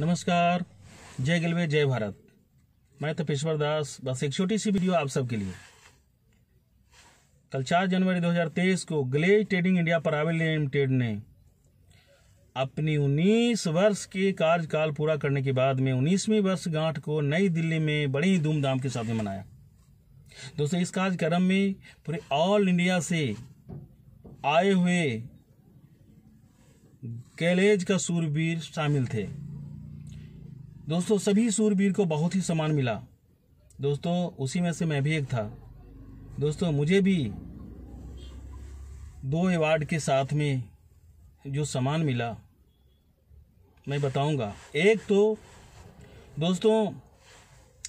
नमस्कार जय गिलवे जय भारत मैं तपेश्वर दास बस एक छोटी सी वीडियो आप सबके लिए कल 4 जनवरी 2023 को Glaze Trading India Private Limited ने अपनी 19 वर्ष के कार्यकाल पूरा करने के बाद में 19वीं गांठ को नई दिल्ली में बड़ी धूमधाम के साथ में मनाया दोस्तों इस कार्यक्रम में पूरे ऑल इंडिया से आए हुए गैलेज का सूरवीर शामिल थे दोस्तों सभी सूरवीर को बहुत ही सम्मान मिला दोस्तों उसी में से मैं भी एक था दोस्तों मुझे भी दो अवार्ड के साथ में जो सामान मिला मैं बताऊंगा एक तो दोस्तों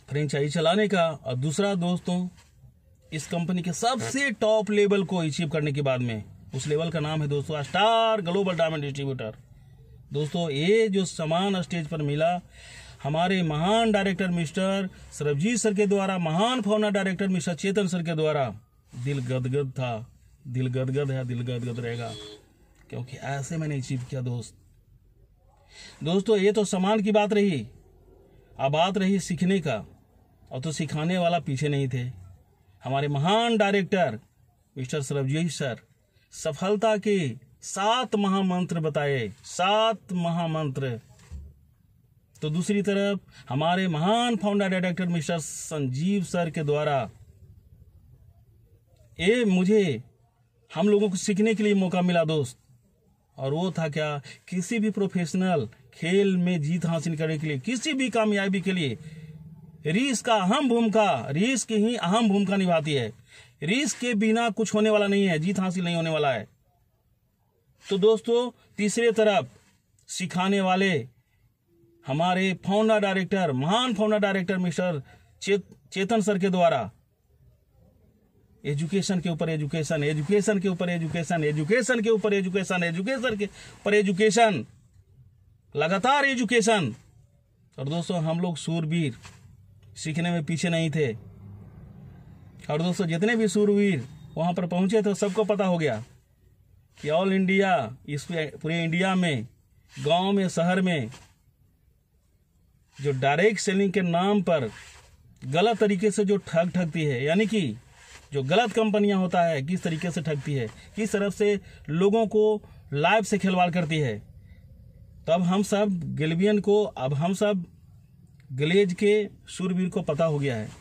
फ्रेंचाइजी चलाने का और दूसरा दोस्तों इस कंपनी के सबसे टॉप लेवल को अचीव करने के बाद में उस लेवल का नाम है दोस्तों स्टार ग्लोबल डायमंड डिस्ट्रीब्यूटर दोस्तों ये जो समान स्टेज पर मिला हमारे महान डायरेक्टर मिस्टर सरबजीत सर के द्वारा महान founder director mister Chetan sir के द्वारा दिल गदगद था दिल गदगद है दिल गदगद रहेगा क्योंकि ऐसे मैंने अचीव किया दोस्त दोस्तों ये तो सामान की बात रही अब बात रही सीखने का और तो सिखाने वाला पीछे नहीं थे हमारे महान डायरेक्टर मिस्टर सरबजीत सर सफलता के सात महामंत्र बताए सात महामंत्र तो दूसरी तरफ हमारे महान founder director mister Sanjeev sir के द्वारा ये मुझे हम लोगों को सीखने के लिए मौका मिला दोस्त और वो था क्या किसी भी प्रोफेशनल खेल में जीत हासिल करने के लिए किसी भी कामयाबी के लिए रीस का अहम भूमिका की ही अहम भूमिका निभाती है रीस के बिना कुछ होने वाला नहीं है जीत हासिल नहीं होने वाला है तो दोस्तों तीसरे तरफ सिखाने वाले हमारे फाउंडर डायरेक्टर महान founder director mister Chet, Chetan sir के द्वारा एजुकेशन के ऊपर एजुकेशन एजुकेशन के ऊपर एजुकेशन एजुकेशन के ऊपर एजुकेशन एजुकेशन के ऊपर एजुकेशन लगातार एजुकेशन और दोस्तों हम लोग सूरवीर सीखने में पीछे नहीं थे और दोस्तों जितने भी सूरवीर वहां पर पहुंचे थे सबको पता हो गया कि ऑल इंडिया इस पूरे इंडिया में गांव में शहर में जो डायरेक्ट सेलिंग के नाम पर गलत तरीके से जो ठग ठगती है यानी कि जो गलत कंपनियां होता है किस तरीके से ठगती है किस तरफ से लोगों को लाइव से खिलवाड़ करती है तब तो हम सब गिलबियन को अब हम सब गलेज के सुरवीर को पता हो गया है